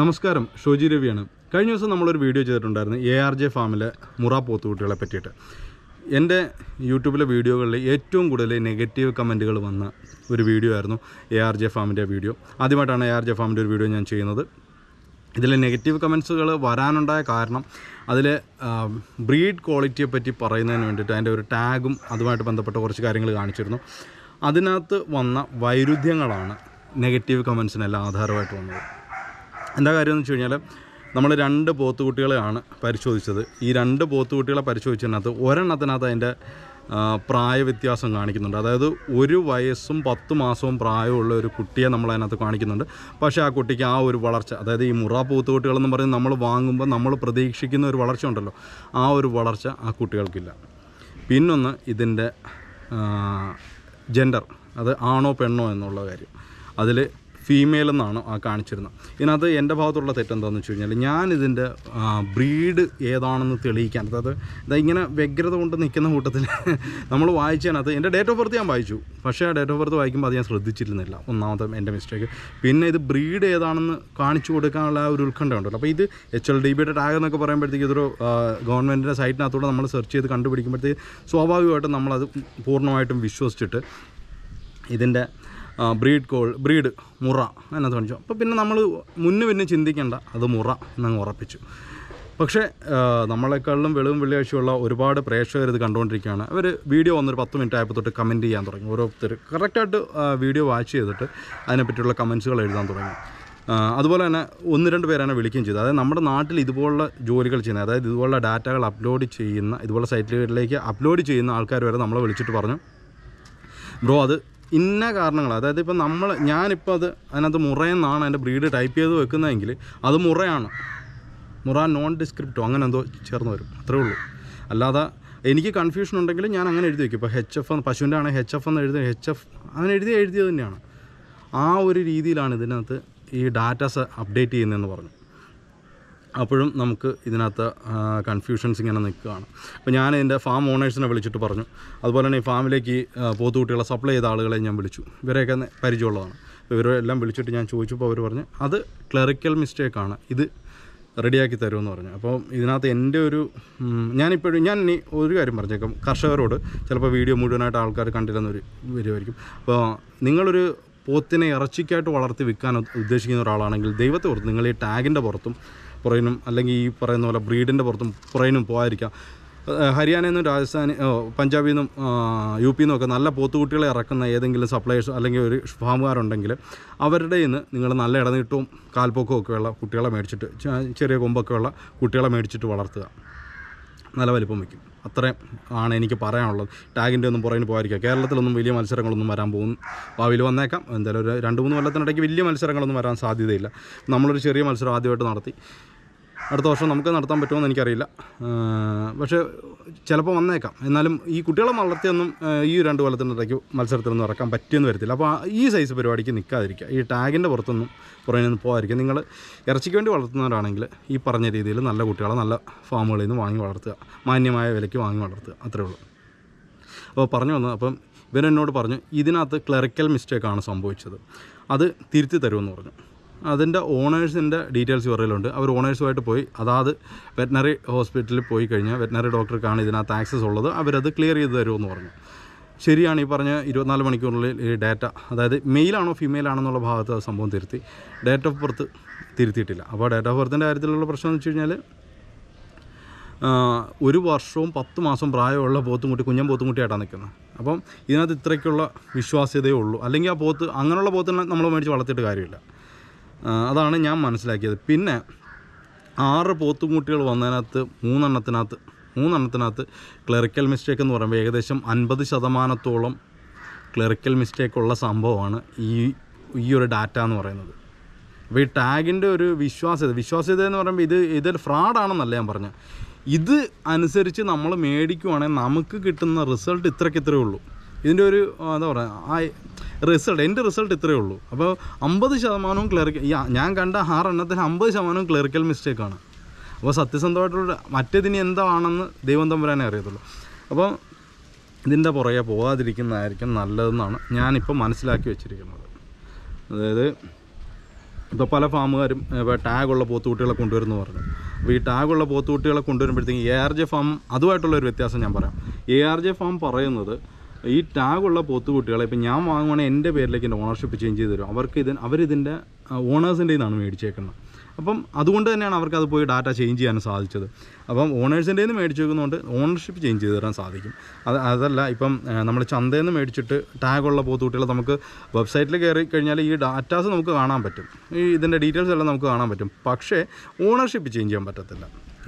നമസ്കാരം ഷോജി രവിയാണ് കഴിഞ്ഞ ദിവസം നമ്മളൊരു വീഡിയോ ചെയ്തിട്ടുണ്ടായിരുന്നു എ ആർ ജെ ഫാമിലെ മുറ പോത്തുകുട്ടികളെ പറ്റിയിട്ട് എൻ്റെ യൂട്യൂബിലെ വീഡിയോകളിൽ ഏറ്റവും കൂടുതൽ നെഗറ്റീവ് കമൻറ്റുകൾ വന്ന ഒരു വീഡിയോ ആയിരുന്നു എ ആർ ജെ ഫാമിൻ്റെ വീഡിയോ ആദ്യമായിട്ടാണ് എ ആർ ജെ ഫാമിൻ്റെ ഒരു വീഡിയോ ഞാൻ ചെയ്യുന്നത് ഇതിലെ നെഗറ്റീവ് കമൻസുകൾ വരാനുണ്ടായ കാരണം അതിൽ ബ്രീഡ് ക്വാളിറ്റിയെ പറ്റി പറയുന്നതിന് വേണ്ടിയിട്ട് അതിൻ്റെ ഒരു ടാഗും അതുമായിട്ട് ബന്ധപ്പെട്ട കുറച്ച് കാര്യങ്ങൾ കാണിച്ചിരുന്നു അതിനകത്ത് വന്ന വൈരുദ്ധ്യങ്ങളാണ് നെഗറ്റീവ് കമൻസിനെല്ലാം ആധാരമായിട്ട് വന്നത് എന്താ കാര്യമെന്ന് വെച്ച് കഴിഞ്ഞാൽ നമ്മൾ രണ്ട് പോത്തുകുട്ടികളെയാണ് പരിശോധിച്ചത് ഈ രണ്ട് പോത്തുകുട്ടികളെ പരിശോധിച്ചതിനകത്ത് ഒരെണ്ണത്തിനകത്ത് അതിൻ്റെ പ്രായവ്യത്യാസം കാണിക്കുന്നുണ്ട് അതായത് ഒരു വയസ്സും പത്ത് മാസവും പ്രായമുള്ള ഒരു കുട്ടിയെ നമ്മൾ അതിനകത്ത് കാണിക്കുന്നുണ്ട് പക്ഷേ ആ കുട്ടിക്ക് ആ ഒരു വളർച്ച അതായത് ഈ മുറ കുട്ടികളെന്ന് പറഞ്ഞ് നമ്മൾ വാങ്ങുമ്പോൾ നമ്മൾ പ്രതീക്ഷിക്കുന്ന ഒരു വളർച്ച ഉണ്ടല്ലോ ആ ഒരു വളർച്ച ആ കുട്ടികൾക്കില്ല പിന്നൊന്ന് ഇതിൻ്റെ ജെൻഡർ അത് ആണോ പെണ്ണോ എന്നുള്ള കാര്യം അതിൽ ഫീമെയിൽ എന്നാണ് ആ കാണിച്ചിരുന്നത് ഇതിനകത്ത് എൻ്റെ ഭാഗത്തുള്ള തെറ്റെന്താണെന്ന് വെച്ച് കഴിഞ്ഞാൽ ഞാനിതിൻ്റെ ബ്രീഡ് ഏതാണെന്ന് തെളിയിക്കാൻ അതായത് ഇങ്ങനെ വ്യഗ്രത കൊണ്ട് നിൽക്കുന്ന കൂട്ടത്തിൽ നമ്മൾ വായിച്ചതിനകത്ത് എൻ്റെ ഡേറ്റ് ഓഫ് ബർത്ത് ഞാൻ വായിച്ചു പക്ഷേ ആ ഡേറ്റ് ഓഫ് ബർത്ത് വായിക്കുമ്പോൾ അത് ഞാൻ ശ്രദ്ധിച്ചിരുന്നില്ല ഒന്നാമത്തെ എൻ്റെ മിസ്റ്റേക്ക് പിന്നെ ഇത് ബ്രീഡ് ഏതാണെന്ന് കാണിച്ചു കൊടുക്കാനുള്ള ഒരു ഉത്കണ്ഠ ഉണ്ടല്ലോ അപ്പോൾ ഇത് എച്ച് എൽ ഡി ബിയുടെ ടാഗ് എന്നൊക്കെ പറയുമ്പോഴത്തേക്ക് ഇതൊരു ഗവൺമെൻറ്റിൻ്റെ സൈറ്റിനകത്തൂടെ നമ്മൾ സെർച്ച് ചെയ്ത് കണ്ടുപിടിക്കുമ്പോഴത്തേക്ക് സ്വാഭാവികമായിട്ടും നമ്മളത് പൂർണ്ണമായിട്ടും വിശ്വസിച്ചിട്ട് ഇതിൻ്റെ ബ്രീഡ് കോൾ ബ്രീഡ് മുറ എന്നത് കാണിച്ചു അപ്പോൾ പിന്നെ നമ്മൾ മുന്നേ പിന്നെ ചിന്തിക്കേണ്ട അത് മുറ എന്നങ്ങ് ഉറപ്പിച്ചു പക്ഷേ നമ്മളെക്കാളിലും വെളിവും വെള്ളിയാഴ്ചയുള്ള ഒരുപാട് പ്രേക്ഷകർ ഇത് കണ്ടുകൊണ്ടിരിക്കുകയാണ് അവർ വീഡിയോ വന്നൊരു പത്ത് മിനിറ്റ് ആയപ്പോൾ തൊട്ട് കമൻറ്റ് ചെയ്യാൻ തുടങ്ങി ഓരോരുത്തർ കറക്റ്റായിട്ട് വീഡിയോ വാച്ച് ചെയ്തിട്ട് അതിനെപ്പറ്റിയുള്ള കമൻസുകൾ എഴുതാൻ തുടങ്ങി അതുപോലെ തന്നെ ഒന്ന് രണ്ട് പേരാണ് വിളിക്കുകയും ചെയ്തത് അതായത് നമ്മുടെ നാട്ടിൽ ഇതുപോലുള്ള ജോലികൾ ചെയ്യുന്ന അതായത് ഇതുപോലുള്ള ഡാറ്റകൾ അപ്ലോഡ് ചെയ്യുന്ന ഇതുപോലുള്ള സൈറ്റുകളിലേക്ക് അപ്ലോഡ് ചെയ്യുന്ന ആൾക്കാർ വരെ നമ്മളെ വിളിച്ചിട്ട് പറഞ്ഞു ബ്രോ അത് ഇന്ന കാരണങ്ങൾ അതായത് ഇപ്പം നമ്മൾ ഞാനിപ്പോൾ അത് അതിനകത്ത് മുറയെന്നാണ് എൻ്റെ ബ്രീഡ് ടൈപ്പ് ചെയ്ത് വെക്കുന്നതെങ്കിൽ അത് മുറയാണ് മുറ നോൺ ഡിസ്ക്രിപ്റ്റോ അങ്ങനെ എന്തോ ചേർന്ന് വരും അത്രേ ഉള്ളൂ അല്ലാതെ എനിക്ക് കൺഫ്യൂഷൻ ഉണ്ടെങ്കിൽ ഞാൻ അങ്ങനെ എഴുതി വയ്ക്കും ഇപ്പോൾ എച്ച് എഫ് പശുവിൻ്റെ ആണെങ്കിൽ എച്ച് എഫ് എന്ന് എഴുതി എച്ച് എഫ് അങ്ങനെ എഴുതി എഴുതിയത് തന്നെയാണ് ആ ഒരു രീതിയിലാണ് ഇതിനകത്ത് ഈ ഡാറ്റാസ് അപ്ഡേറ്റ് ചെയ്യുന്നതെന്ന് പറഞ്ഞു അപ്പോഴും നമുക്ക് ഇതിനകത്ത് കൺഫ്യൂഷൻസ് ഇങ്ങനെ നിൽക്കുകയാണ് അപ്പോൾ ഞാൻ എൻ്റെ ഫാം ഓണേഴ്സിനെ വിളിച്ചിട്ട് പറഞ്ഞു അതുപോലെ തന്നെ ഈ ഫാമിലേക്ക് പോത്തുകുട്ടികളെ സപ്ലൈ ചെയ്ത ആളുകളെ ഞാൻ വിളിച്ചു ഇവരെയൊക്കെ പരിചയമുള്ളതാണ് അപ്പോൾ ഇവരെല്ലാം വിളിച്ചിട്ട് ഞാൻ ചോദിച്ചപ്പോൾ അവർ പറഞ്ഞു അത് ക്ലറിക്കൽ മിസ്റ്റേക്കാണ് ഇത് റെഡിയാക്കി തരുമെന്ന് പറഞ്ഞു അപ്പോൾ ഇതിനകത്ത് എൻ്റെ ഒരു ഞാനിപ്പോഴും ഞാൻ ഇനി ഒരു കാര്യം പറഞ്ഞേക്കാം കർഷകരോട് ചിലപ്പോൾ വീഡിയോ മുഴുവനായിട്ട് ആൾക്കാർ കണ്ടിരുന്നൊരു വരുമായിരിക്കും അപ്പോൾ നിങ്ങളൊരു പോത്തിനെ ഇറച്ചിക്കായിട്ട് വളർത്തി വിൽക്കാൻ ഉദ്ദേശിക്കുന്ന ഒരാളാണെങ്കിൽ ദൈവത്തെ ഓർത്ത് നിങ്ങൾ ഈ ടാഗിൻ്റെ പുറത്തും പുറയിനും അല്ലെങ്കിൽ ഈ പറയുന്ന പോലെ ബ്രീഡിൻ്റെ പുറത്തും പുറയിനും പോകാതിരിക്കാം ഹരിയാനയിൽ നിന്നും രാജസ്ഥാനി പഞ്ചാബിൽ നിന്നും യു നിന്നും ഒക്കെ നല്ല പോത്തുകുട്ടികളെ ഇറക്കുന്ന ഏതെങ്കിലും സപ്ലൈസ് അല്ലെങ്കിൽ ഒരു ഫാമുകാരുണ്ടെങ്കിൽ അവരുടെ നിന്ന് നിങ്ങൾ നല്ല ഇടനീട്ടവും കാൽപ്പൊക്കവും ഒക്കെയുള്ള കുട്ടികളെ മേടിച്ചിട്ട് ചെറിയ കൊമ്പൊക്കെ ഉള്ള കുട്ടികളെ മേടിച്ചിട്ട് വളർത്തുക നല്ല വലിപ്പം വയ്ക്കും അത്രയും ആണ് എനിക്ക് പറയാനുള്ളത് ടാഗിൻ്റെ ഒന്നും പുറകിന് പോകാതിരിക്കുക കേരളത്തിലൊന്നും വലിയ മത്സരങ്ങളൊന്നും വരാൻ പോകുന്നു ഭാവിയിൽ വന്നേക്കാം എന്തായാലും ഒരു രണ്ട് മൂന്ന് കൊല്ലത്തിനിടയ്ക്ക് വലിയ മത്സരങ്ങളൊന്നും വരാൻ സാധ്യതയില്ല നമ്മളൊരു ചെറിയ മത്സരം ആദ്യമായിട്ട് നടത്തി അടുത്ത വർഷം നമുക്ക് നടത്താൻ എന്ന് എനിക്കറിയില്ല പക്ഷേ ചിലപ്പോൾ വന്നേക്കാം എന്നാലും ഈ കുട്ടികളെ വളർത്തിയൊന്നും ഈ രണ്ട് ഇടയ്ക്ക് മത്സരത്തിലൊന്നും ഇറക്കാൻ പറ്റിയെന്ന് വരത്തില്ല അപ്പോൾ ഈ സൈസ് പരിപാടിക്ക് നിൽക്കാതിരിക്കുക ഈ ടാഗിൻ്റെ പുറത്തൊന്നും പുറമേ നിന്ന് പോകാതിരിക്കുക നിങ്ങൾ ഇറച്ചിക്ക് വേണ്ടി വളർത്തുന്നവരാണെങ്കിൽ ഈ പറഞ്ഞ രീതിയിൽ നല്ല കുട്ടികളെ നല്ല ഫാമുകളിൽ നിന്ന് വാങ്ങി വളർത്തുക മാന്യമായ വിലയ്ക്ക് വാങ്ങി വളർത്തുക അത്രേ ഉള്ളൂ അപ്പോൾ പറഞ്ഞു വന്നത് അപ്പം ഇവരെന്നോട് പറഞ്ഞു ഇതിനകത്ത് ക്ലറിക്കൽ മിസ്റ്റേക്കാണ് സംഭവിച്ചത് അത് തിരുത്തി തരുമെന്ന് പറഞ്ഞു അതിൻ്റെ ഓണേഴ്സിൻ്റെ ഡീറ്റെയിൽസ് പറയലുണ്ട് അവർ ഓണേഴ്സുമായിട്ട് പോയി അതാത് വെറ്റിനറി ഹോസ്പിറ്റലിൽ പോയി കഴിഞ്ഞാൽ വെറ്റിനറി ഡോക്ടർക്കാണ് ഇതിനകത്ത് ആക്സസ് ഉള്ളത് അവരത് ക്ലിയർ ചെയ്ത് തരുമെന്ന് പറഞ്ഞു ശരിയാണ് ഈ പറഞ്ഞ ഇരുപത്തിനാല് മണിക്കൂറിനുള്ളിൽ ഈ ഡാറ്റ അതായത് മെയിലാണോ ആണെന്നുള്ള ഭാഗത്ത് സംഭവം തിരുത്തി ഡേറ്റ് ഓഫ് ബർത്ത് തിരുത്തിയിട്ടില്ല അപ്പോൾ ഡേറ്റ് ഓഫ് ബർത്തിൻ്റെ കാര്യത്തിലുള്ള പ്രശ്നം എന്ന് വെച്ച് കഴിഞ്ഞാൽ ഒരു വർഷവും പത്ത് മാസം പ്രായമുള്ള പോത്തുംകുട്ടി കുഞ്ഞൻ പോത്തുംകുട്ടിയായിട്ടാണ് നിൽക്കുന്നത് അപ്പം ഇതിനകത്ത് ഇത്രയ്ക്കുള്ള വിശ്വാസ്യതയേ ഉള്ളൂ അല്ലെങ്കിൽ ആ പോത്ത് അങ്ങനെയുള്ള പോത്തിനെ നമ്മൾ മേടിച്ച് വളർത്തിയിട്ട് കാര്യമില്ല അതാണ് ഞാൻ മനസ്സിലാക്കിയത് പിന്നെ ആറ് പോത്തുകുട്ടികൾ വന്നതിനകത്ത് മൂന്നെണ്ണത്തിനകത്ത് മൂന്നെണ്ണത്തിനകത്ത് ക്ലറിക്കൽ മിസ്റ്റേക്ക് എന്ന് പറയുമ്പോൾ ഏകദേശം അൻപത് ശതമാനത്തോളം ക്ലറിക്കൽ മിസ്റ്റേക്ക് ഉള്ള സംഭവമാണ് ഈ ഈ ഒരു ഡാറ്റ എന്ന് പറയുന്നത് അപ്പോൾ ഈ ടാഗിൻ്റെ ഒരു വിശ്വാസ്യത വിശ്വാസ്യത എന്ന് പറയുമ്പോൾ ഇത് ഇതൊരു ഫ്രോഡാണെന്നല്ല ഞാൻ പറഞ്ഞത് ഇത് അനുസരിച്ച് നമ്മൾ മേടിക്കുവാണെങ്കിൽ നമുക്ക് കിട്ടുന്ന റിസൾട്ട് ഇത്രയ്ക്ക് ഇത്രയേ ഉള്ളൂ ഇതിൻ്റെ ഒരു എന്താ പറയുക ആ റിസൾട്ട് എൻ്റെ റിസൾട്ട് ഇത്രയേ ഉള്ളൂ അപ്പോൾ അമ്പത് ശതമാനവും ക്ലറിക്കൽ ഞാൻ കണ്ട ആറെണ്ണത്തിന് അമ്പത് ശതമാനവും ക്ലറിക്കൽ മിസ്റ്റേക്കാണ് അപ്പോൾ സത്യസന്ധമായിട്ടുള്ള മറ്റേതിന് എന്താണെന്ന് ദൈവം തമ്പുരാനേ അറിയത്തുള്ളൂ അപ്പോൾ ഇതിൻ്റെ പുറകെ പോകാതിരിക്കുന്നതായിരിക്കും നല്ലതെന്നാണ് ഞാനിപ്പോൾ മനസ്സിലാക്കി വെച്ചിരിക്കുന്നത് അതായത് ഇപ്പോൾ പല ഫാമുകാരും ഇപ്പോൾ ടാഗുള്ള പോത്തുകുട്ടികളെ കൊണ്ടുവരുന്നു പറഞ്ഞു അപ്പോൾ ഈ ടാഗുള്ള പോത്തുകുട്ടികളെ കൊണ്ടുവരുമ്പോഴത്തേക്കും എ ആർ ജെ ഫാം അതുമായിട്ടുള്ളൊരു വ്യത്യാസം ഞാൻ പറയാം എ ആർ ജെ ഫാം പറയുന്നത് ഈ ടാഗുള്ള കുട്ടികളെ ഇപ്പം ഞാൻ വാങ്ങുവാണെങ്കിൽ എൻ്റെ പേരിലേക്ക് എൻ്റെ ഓണർഷിപ്പ് ചേഞ്ച് ചെയ്ത് തരും അവർക്ക് ഇതിന് അവരിതിൻ്റെ ഓണേഴ്സിൻ്റെ ഇതാണ് മേടിച്ചേക്കുന്നത് അപ്പം അതുകൊണ്ട് തന്നെയാണ് അവർക്ക് അത് പോയി ഡാറ്റ ചേഞ്ച് ചെയ്യാൻ സാധിച്ചത് അപ്പം ഓണേഴ്സിൻ്റെ നിന്ന് മേടിച്ച് വെക്കുന്നതുകൊണ്ട് ഓണർഷിപ്പ് ചേഞ്ച് ചെയ്ത് തരാൻ സാധിക്കും അത് അതല്ല ഇപ്പം നമ്മൾ ചന്തയിൽ നിന്ന് മേടിച്ചിട്ട് ടാഗുള്ള കുട്ടികൾ നമുക്ക് വെബ്സൈറ്റിൽ കയറി കഴിഞ്ഞാൽ ഈ ഡാറ്റാസ് നമുക്ക് കാണാൻ പറ്റും ഈ ഇതിൻ്റെ ഡീറ്റെയിൽസ് എല്ലാം നമുക്ക് കാണാൻ പറ്റും പക്ഷേ ഓണർഷിപ്പ് ചേഞ്ച് ചെയ്യാൻ പറ്റത്തില്ല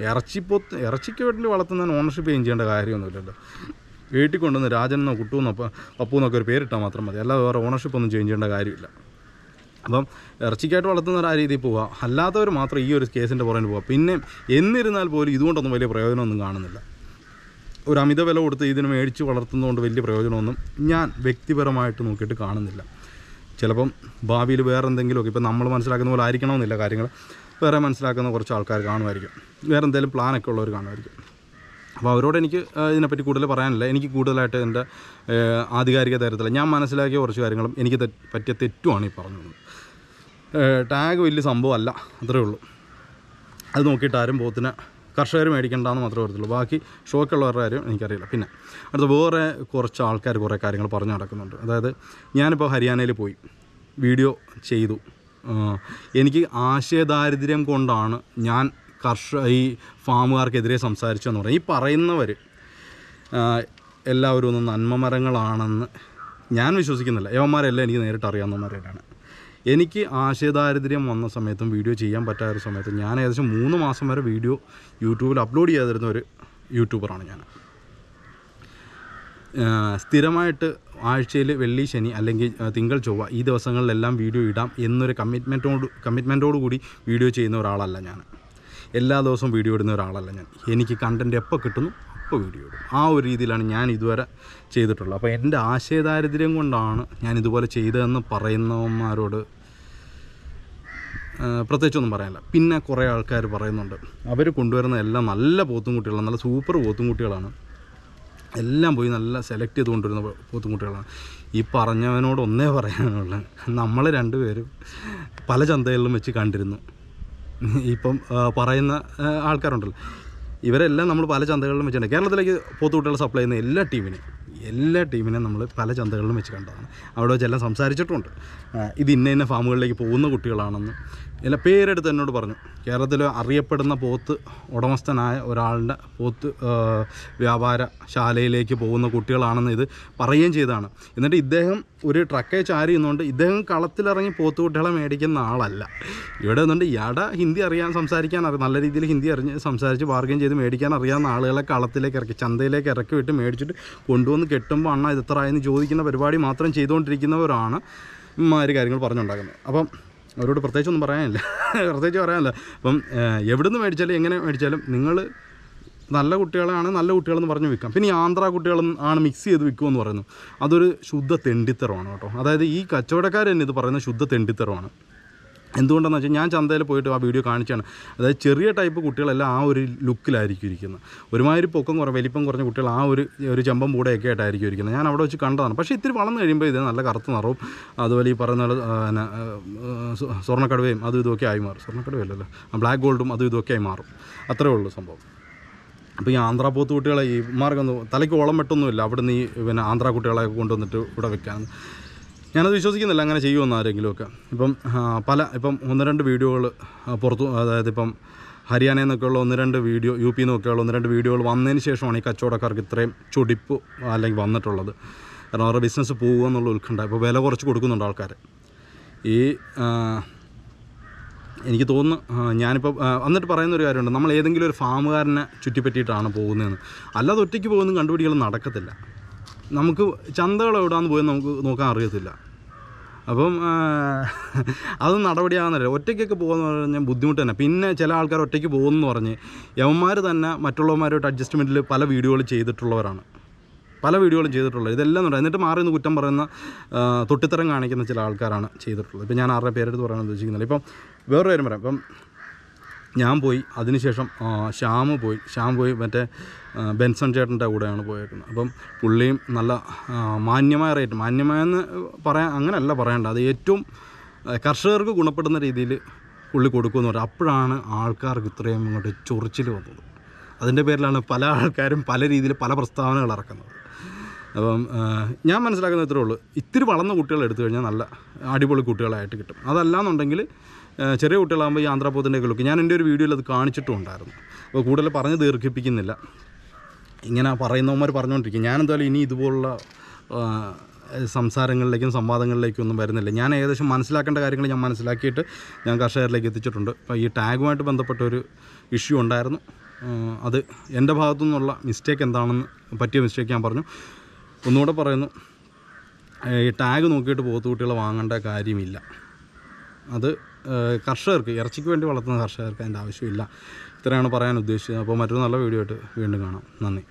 ഇറച്ചിപ്പോ ഇറച്ചിക്ക് വേണ്ടി വളർത്തുന്നതിന് ഓണർഷിപ്പ് ചേഞ്ച് ചെയ്യേണ്ട കാര്യമൊന്നുമില്ലല്ലോ വീട്ടിൽ കൊണ്ടുവന്ന് രാജനെന്നോ കുട്ടുവെന്നോ പപ്പൂന്നൊക്കെ ഒരു പേരിട്ടാൽ മാത്രം മതി അല്ലാതെ വേറെ ഓണർഷിപ്പ് ഒന്നും ചേഞ്ച് ചെയ്യേണ്ട കാര്യമില്ല അപ്പം ഇറച്ചിക്കായിട്ട് വളർത്തുന്നവർ ആ രീതിയിൽ പോവുക അല്ലാത്തവർ മാത്രം ഈ ഒരു കേസിൻ്റെ പുറകിൽ പോവുക പിന്നെ എന്നിരുന്നാൽ പോലും ഇതുകൊണ്ടൊന്നും വലിയ പ്രയോജനമൊന്നും കാണുന്നില്ല ഒരു അമിത വില കൊടുത്ത് ഇതിനെ മേടിച്ച് വളർത്തുന്നതുകൊണ്ട് വലിയ പ്രയോജനമൊന്നും ഞാൻ വ്യക്തിപരമായിട്ട് നോക്കിയിട്ട് കാണുന്നില്ല ചിലപ്പം ഭാവിയിൽ വേറെ എന്തെങ്കിലുമൊക്കെ ഇപ്പം നമ്മൾ മനസ്സിലാക്കുന്ന പോലെ ആയിരിക്കണമെന്നില്ല കാര്യങ്ങൾ വേറെ മനസ്സിലാക്കുന്ന കുറച്ച് ആൾക്കാർ കാണുമായിരിക്കും വേറെ എന്തെങ്കിലും പ്ലാനൊക്കെ ഉള്ളവർ കാണുമായിരിക്കും അപ്പോൾ അവരോട് എനിക്ക് ഇതിനെപ്പറ്റി കൂടുതൽ പറയാനില്ല എനിക്ക് കൂടുതലായിട്ട് എൻ്റെ ആധികാരിക തരത്തില്ല ഞാൻ മനസ്സിലാക്കിയ കുറച്ച് കാര്യങ്ങളും എനിക്ക് പറ്റിയ തെറ്റുമാണ് ഈ പറഞ്ഞത് ടാഗ് വലിയ സംഭവമല്ല അത്രേ ഉള്ളൂ അത് നോക്കിയിട്ട് ആരും പോത്തിനെ കർഷകർ മേടിക്കേണ്ടെന്ന് മാത്രമേ വരത്തുള്ളൂ ബാക്കി ഷോക്കുള്ളവരുടെ കാര്യം എനിക്കറിയില്ല പിന്നെ അടുത്ത വേറെ കുറച്ച് ആൾക്കാർ കുറേ കാര്യങ്ങൾ പറഞ്ഞു നടക്കുന്നുണ്ട് അതായത് ഞാനിപ്പോൾ ഹരിയാനയിൽ പോയി വീഡിയോ ചെയ്തു എനിക്ക് ആശയദാരിദ്ര്യം കൊണ്ടാണ് ഞാൻ കർഷക ഈ ഫാമുകാർക്കെതിരെ സംസാരിച്ചു എന്ന് പറയും ഈ പറയുന്നവർ എല്ലാവരും ഒന്ന് നന്മ മരങ്ങളാണെന്ന് ഞാൻ വിശ്വസിക്കുന്നില്ല ഇവന്മാരെല്ലാം എനിക്ക് നേരിട്ട് അറിയാവുന്നവന്മാരാണ് എനിക്ക് ആശയദാരിദ്ര്യം വന്ന സമയത്തും വീഡിയോ ചെയ്യാൻ പറ്റാത്ത സമയത്തും ഞാൻ ഏകദേശം മൂന്ന് മാസം വരെ വീഡിയോ യൂട്യൂബിൽ അപ്ലോഡ് ചെയ്തിരുന്ന ഒരു യൂട്യൂബറാണ് ഞാൻ സ്ഥിരമായിട്ട് ആഴ്ചയിൽ വെള്ളി ശനി അല്ലെങ്കിൽ തിങ്കൾ ചൊവ്വ ഈ ദിവസങ്ങളിലെല്ലാം വീഡിയോ ഇടാം എന്നൊരു കമ്മിറ്റ്മെൻറ്റോട് കമ്മിറ്റ്മെൻറ്റോട് കൂടി വീഡിയോ ചെയ്യുന്ന ഒരാളല്ല ഞാൻ എല്ലാ ദിവസവും വീഡിയോ ഇടുന്ന ഒരാളല്ല ഞാൻ എനിക്ക് കണ്ടൻറ്റ് എപ്പോൾ കിട്ടുന്നു അപ്പോൾ വീഡിയോ ഇടും ആ ഒരു രീതിയിലാണ് ഞാൻ ഇതുവരെ ചെയ്തിട്ടുള്ളത് അപ്പോൾ എൻ്റെ ആശയദാരിദ്ര്യം കൊണ്ടാണ് ഞാൻ ഇതുപോലെ ചെയ്തതെന്ന് പറയുന്നവന്മാരോട് പ്രത്യേകിച്ചൊന്നും പറയാനില്ല പിന്നെ കുറേ ആൾക്കാർ പറയുന്നുണ്ട് അവർ കൊണ്ടുവരുന്ന എല്ലാം നല്ല കുട്ടികളാണ് നല്ല സൂപ്പർ കുട്ടികളാണ് എല്ലാം പോയി നല്ല സെലക്ട് ചെയ്ത് കൊണ്ടുവരുന്ന കുട്ടികളാണ് ഈ പറഞ്ഞവനോട് ഒന്നേ പറയാനുള്ളത് നമ്മൾ രണ്ടുപേരും പല ചന്തകളിലും വെച്ച് കണ്ടിരുന്നു ഇപ്പം പറയുന്ന ആൾക്കാരുണ്ടല്ലോ ഇവരെല്ലാം നമ്മൾ പല ചന്തകളിലും വെച്ചിട്ടുണ്ട് കേരളത്തിലേക്ക് പോത്തുകുട്ടികൾ സപ്ലൈ ചെയ്യുന്ന എല്ലാ ടീമിനും എല്ലാ ടീമിനെയും നമ്മൾ പല ചന്തകളിലും വെച്ച് കണ്ടതാണ് അവിടെ വെച്ചെല്ലാം സംസാരിച്ചിട്ടുണ്ട് ഇത് ഇന്ന ഇന്ന ഫാമുകളിലേക്ക് പോകുന്ന കുട്ടികളാണെന്ന് ഇല്ല പേരെടുത്ത് എന്നോട് പറഞ്ഞു കേരളത്തിൽ അറിയപ്പെടുന്ന പോത്ത് ഉടമസ്ഥനായ ഒരാളുടെ പോത്ത് വ്യാപാര ശാലയിലേക്ക് പോകുന്ന കുട്ടികളാണെന്ന് ഇത് പറയുകയും ചെയ്താണ് എന്നിട്ട് ഇദ്ദേഹം ഒരു ട്രക്കേ ചാരി എന്നുകൊണ്ട് ഇദ്ദേഹം കളത്തിലിറങ്ങി പോത്ത് കുട്ടികളെ മേടിക്കുന്ന ആളല്ല ഇവിടെ നിന്നുണ്ട് ഇയാടെ ഹിന്ദി അറിയാൻ സംസാരിക്കാൻ അറിയാം നല്ല രീതിയിൽ ഹിന്ദി അറിഞ്ഞ് സംസാരിച്ച് ബാർഗൻ ചെയ്ത് മേടിക്കാൻ അറിയാവുന്ന ആളുകളെ കളത്തിലേക്ക് ഇറക്കി ചന്തയിലേക്ക് ഇറക്കി വിട്ട് മേടിച്ചിട്ട് കൊണ്ടുവന്ന് കെട്ടുമ്പോൾ അണ്ണ ഇത് എത്ര ആയെന്ന് ചോദിക്കുന്ന പരിപാടി മാത്രം ചെയ്തുകൊണ്ടിരിക്കുന്നവരാണ് ഇമാര് കാര്യങ്ങൾ പറഞ്ഞുണ്ടാക്കുന്നത് അപ്പം അവരോട് ഒന്നും പറയാനില്ല പ്രത്യേകിച്ച് പറയാനില്ല അപ്പം എവിടെ നിന്ന് മേടിച്ചാലും എങ്ങനെ മേടിച്ചാലും നിങ്ങൾ നല്ല കുട്ടികളാണ് നല്ല കുട്ടികളെന്ന് പറഞ്ഞ് വിൽക്കാം പിന്നെ ഈ ആന്ധ്ര കുട്ടികളും ആണ് മിക്സ് ചെയ്ത് വിൽക്കുമെന്ന് പറയുന്നു അതൊരു ശുദ്ധ തെണ്ടിത്തരമാണ് കേട്ടോ അതായത് ഈ കച്ചവടക്കാർ തന്നെ ഇത് പറയുന്ന ശുദ്ധ തെണ്ടിത്തരമാണ് എന്തുകൊണ്ടെന്ന് വെച്ചാൽ ഞാൻ ചന്തയിൽ പോയിട്ട് ആ വീഡിയോ കാണിച്ചാണ് അതായത് ചെറിയ ടൈപ്പ് കുട്ടികളെല്ലാം ആ ഒരു ലുക്കിലായിരിക്കും ഇരിക്കുന്നത് ഒരുമാതിരി പൊക്കം കുറവ് വലിപ്പം കുറഞ്ഞ കുട്ടികൾ ആ ഒരു ഒരു ചെമ്പം കൂടെയൊക്കെ ആയിട്ടായിരിക്കും ഇരിക്കുന്നത് ഞാൻ അവിടെ വെച്ച് കണ്ടതാണ് പക്ഷേ ഇത്തിരി വളർന്നു കഴിയുമ്പോൾ ഇത് നല്ല കറുത്ത നിറവും അതുപോലെ ഈ പറയുന്ന പിന്നെ സ്വർണ്ണക്കടവയും അതും ഇതുമൊക്കെ ആയി മാറും സ്വർണ്ണക്കടവയല്ലല്ലോ ബ്ലാക്ക് ഗോൾഡും അതും ഇതുമൊക്കെ ആയി മാറും അത്രേ ഉള്ളൂ സംഭവം അപ്പോൾ ഈ ആന്ധ്രാ പോത്ത് കുട്ടികളെ ഈ മാർഗം തലയ്ക്ക് ഓളം വെട്ടൊന്നുമില്ല അവിടെ നിന്ന് ഈ പിന്നെ ആന്ധ്രാ കുട്ടികളെ കൊണ്ടുവന്നിട്ട് ഇവിടെ വെക്കാൻ ഞാനത് വിശ്വസിക്കുന്നില്ല അങ്ങനെ ചെയ്യുമെന്ന് ആരെങ്കിലുമൊക്കെ ഇപ്പം പല ഇപ്പം ഒന്ന് രണ്ട് വീഡിയോകൾ പുറത്തു അതായത് ഇപ്പം ഹരിയാനയിൽ നിന്നൊക്കെയുള്ള ഒന്ന് രണ്ട് വീഡിയോ യു പി നിന്നൊക്കെയുള്ള ഒന്ന് രണ്ട് വീഡിയോകൾ വന്നതിന് ശേഷമാണ് ഈ കച്ചവടക്കാർക്ക് ഇത്രയും ചൊടിപ്പ് അല്ലെങ്കിൽ വന്നിട്ടുള്ളത് കാരണം അവരുടെ ബിസിനസ് പോകുക എന്നുള്ള ഉത്കണ്ഠ ഇപ്പോൾ വില കുറച്ച് കൊടുക്കുന്നുണ്ട് ആൾക്കാർ ഈ എനിക്ക് തോന്നുന്നു ഞാനിപ്പോൾ വന്നിട്ട് പറയുന്നൊരു കാര്യമുണ്ട് നമ്മൾ ഏതെങ്കിലും ഒരു ഫാമുകാരനെ ചുറ്റിപ്പറ്റിയിട്ടാണ് പോകുന്നതെന്ന് അല്ലാതെ ഒറ്റയ്ക്ക് പോകുന്നതും കണ്ടുപിടിക്കലും നടക്കത്തില്ല നമുക്ക് ചന്തകൾ എവിടെയാണെന്ന് പോയി നമുക്ക് നോക്കാൻ അറിയത്തില്ല അപ്പം അതൊന്നും നടപടിയാകുന്നില്ല ഒറ്റയ്ക്കൊക്കെ പോകുന്ന പറഞ്ഞാൽ ബുദ്ധിമുട്ട് തന്നെ പിന്നെ ചില ആൾക്കാർ ഒറ്റയ്ക്ക് പോകുമെന്ന് പറഞ്ഞ് യവന്മാർ തന്നെ മറ്റുള്ളവന്മാരുമായിട്ട് അഡ്ജസ്റ്റ്മെൻറ്റിൽ പല വീഡിയോകൾ ചെയ്തിട്ടുള്ളവരാണ് പല വീഡിയോകളും ചെയ്തിട്ടുള്ളത് ഇതെല്ലാം ഉണ്ട് എന്നിട്ട് മാറി നിന്ന് കുറ്റം പറയുന്ന തൊട്ടിത്തരം കാണിക്കുന്ന ചില ആൾക്കാരാണ് ചെയ്തിട്ടുള്ളത് ഇപ്പം ഞാൻ ആരുടെ പേരെടുത്ത് പറയാൻ ഉദ്ദേശിക്കുന്നില്ല ഇപ്പം വേറൊരു കാര്യം പറയാം ഇപ്പം ഞാൻ പോയി അതിനുശേഷം ശ്യാമ് പോയി ശ്യാം പോയി മറ്റേ ബെൻസൺ ചേട്ടൻ്റെ കൂടെയാണ് പോയേക്കുന്നത് അപ്പം പുള്ളിയും നല്ല മാന്യമായ റേറ്റ് മാന്യമായെന്ന് പറയാൻ അങ്ങനെയല്ല പറയേണ്ട അത് ഏറ്റവും കർഷകർക്ക് ഗുണപ്പെടുന്ന രീതിയിൽ പുള്ളി കൊടുക്കുമെന്ന് പറയും അപ്പോഴാണ് ആൾക്കാർക്ക് ഇത്രയും ഇങ്ങോട്ട് ചൊറിച്ചിൽ വന്നത് അതിൻ്റെ പേരിലാണ് പല ആൾക്കാരും പല രീതിയിൽ പല പ്രസ്താവനകൾ ഇറക്കുന്നത് അപ്പം ഞാൻ മനസ്സിലാക്കുന്ന ഇത്രേ ഉള്ളൂ ഇത്തിരി വളർന്ന കുട്ടികൾ എടുത്തു കഴിഞ്ഞാൽ നല്ല അടിപൊളി കുട്ടികളായിട്ട് കിട്ടും അതല്ലാന്നുണ്ടെങ്കിൽ ചെറിയ കുട്ടികളാകുമ്പോൾ ഈ ആന്ധ്രാപോത്തിൻ്റെ ഒക്കെ ഞാൻ എൻ്റെ ഒരു വീഡിയോയിൽ അത് കാണിച്ചിട്ടും ഉണ്ടായിരുന്നു അപ്പോൾ കൂടുതൽ പറഞ്ഞ് ദീർഘിപ്പിക്കുന്നില്ല ഇങ്ങനെ പറയുന്നവന്മാർ പറഞ്ഞുകൊണ്ടിരിക്കും ഞാനെന്തായാലും ഇനി ഇതുപോലുള്ള സംസാരങ്ങളിലേക്കും സംവാദങ്ങളിലേക്കും ഒന്നും വരുന്നില്ല ഞാൻ ഏകദേശം മനസ്സിലാക്കേണ്ട കാര്യങ്ങൾ ഞാൻ മനസ്സിലാക്കിയിട്ട് ഞാൻ കർഷകരിലേക്ക് എത്തിച്ചിട്ടുണ്ട് അപ്പോൾ ഈ ടാഗുമായിട്ട് ബന്ധപ്പെട്ട ഒരു ഇഷ്യൂ ഉണ്ടായിരുന്നു അത് എൻ്റെ ഭാഗത്തു നിന്നുള്ള മിസ്റ്റേക്ക് എന്താണെന്ന് പറ്റിയ മിസ്റ്റേക്ക് ഞാൻ പറഞ്ഞു ഒന്നുകൂടെ പറയുന്നു ഈ ടാഗ് നോക്കിയിട്ട് പോത്ത് കുട്ടികളെ വാങ്ങേണ്ട കാര്യമില്ല അത് കർഷകർക്ക് ഇറച്ചിക്ക് വേണ്ടി വളർത്തുന്ന കർഷകർക്ക് അതിൻ്റെ ആവശ്യമില്ല ഇത്രയാണ് പറയാൻ ഉദ്ദേശിച്ചത് അപ്പോൾ മറ്റൊരു നല്ല വീഡിയോ ആയിട്ട് വീണ്ടും കാണാം നന്ദി